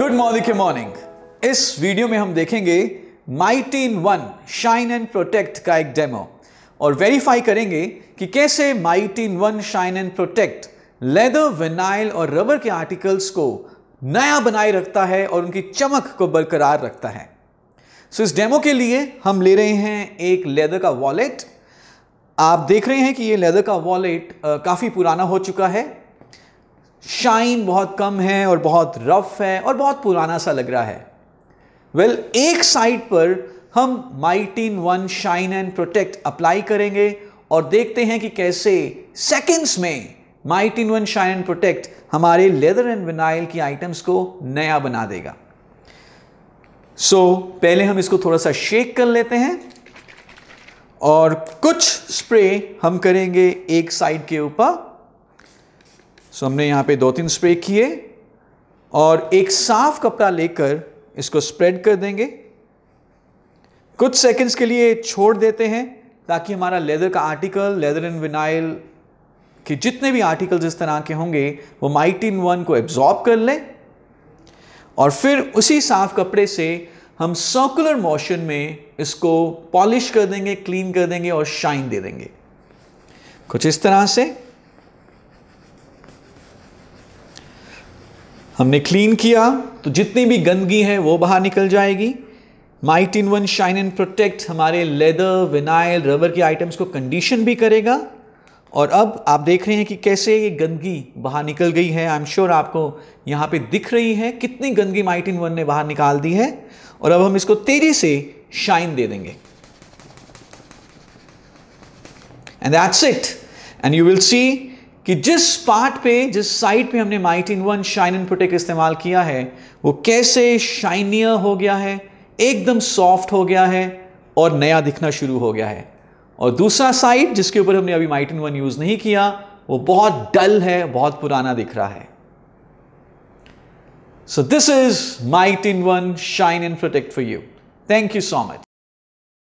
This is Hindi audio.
गुड मॉर्निंग के मॉर्निंग इस वीडियो में हम देखेंगे mighty in one shine and protect का एक डेमो और वेरीफाई करेंगे कि कैसे mighty in one shine and protect leather vinyl और रबर के आर्टिकल्स को नया बनाए रखता है और उनकी चमक को बरकरार रखता है सो so, इस डेमो के लिए हम ले रहे हैं एक लेदर का वॉलेट आप देख रहे हैं कि ये लेदर का वॉलेट काफ़ी पुराना हो चुका है शाइन बहुत कम है और बहुत रफ है और बहुत पुराना सा लग रहा है वेल well, एक साइड पर हम might in one shine and protect apply करेंगे और देखते हैं कि कैसे सेकेंड्स में might in one shine and protect हमारे लेदर एंड विनाइल की आइटम्स को नया बना देगा सो so, पहले हम इसको थोड़ा सा शेक कर लेते हैं और कुछ स्प्रे हम करेंगे एक साइड के ऊपर सो हमने यहाँ पे दो तीन स्प्रे किए और एक साफ कपड़ा लेकर इसको स्प्रेड कर देंगे कुछ सेकंड्स के लिए छोड़ देते हैं ताकि हमारा लेदर का आर्टिकल लेदर एंड विनाइल के जितने भी आर्टिकल्स इस तरह के होंगे वो माइटिन वन को एब्जॉर्ब कर लें और फिर उसी साफ कपड़े से हम सर्कुलर मोशन में इसको पॉलिश कर देंगे क्लीन कर देंगे और शाइन दे देंगे कुछ इस तरह से हमने क्लीन किया तो जितनी भी गंदगी है वो बाहर निकल जाएगी might in one shine and protect हमारे लेदर विनाइल रबर के आइटम्स को कंडीशन भी करेगा और अब आप देख रहे हैं कि कैसे ये गंदगी बाहर निकल गई है आई एम श्योर आपको यहाँ पे दिख रही है कितनी गंदगी माइट इन वन ने बाहर निकाल दी है और अब हम इसको तेज़ी से शाइन दे देंगे and that's it and you will see कि जिस पार्ट पे जिस साइट पे हमने might in one shine and protect इस्तेमाल किया है वो कैसे शाइनियर हो गया है एकदम सॉफ्ट हो गया है और नया दिखना शुरू हो गया है और दूसरा साइट जिसके ऊपर हमने अभी माइट इन वन यूज़ नहीं किया वो बहुत डल है बहुत पुराना दिख रहा है so this is might in one shine and protect for you thank you so much